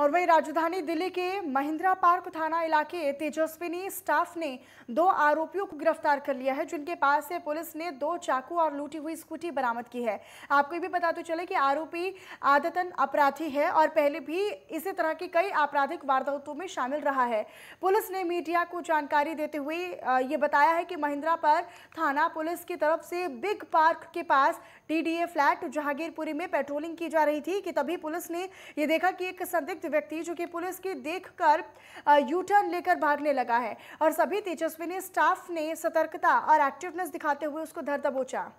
और वहीं राजधानी दिल्ली के महिंद्रा पार्क थाना इलाके तेजस्विनी स्टाफ ने दो आरोपियों को गिरफ्तार कर लिया है जिनके पास से पुलिस ने दो चाकू और लूटी हुई स्कूटी बरामद की है आपको भी बताते तो चले कि आरोपी आदतन अपराधी है और पहले भी इसी तरह की कई आपराधिक वारदातों में शामिल रहा है पुलिस ने मीडिया को जानकारी देते हुए ये बताया है कि महिंद्रा पर थाना पुलिस की तरफ से बिग पार्क के पास डीडीए फ्लैट जहांगीरपुरी में पेट्रोलिंग की जा रही थी कि तभी पुलिस ने ये देखा कि एक संदिग्ध संदिग्ध व्यक्ति जो कि पुलिस की देख कर यू टर्न लेकर भागने लगा है और सभी तेजस्वी ने स्टाफ ने सतर्कता और एक्टिवनेस दिखाते हुए उसको धर दबोचा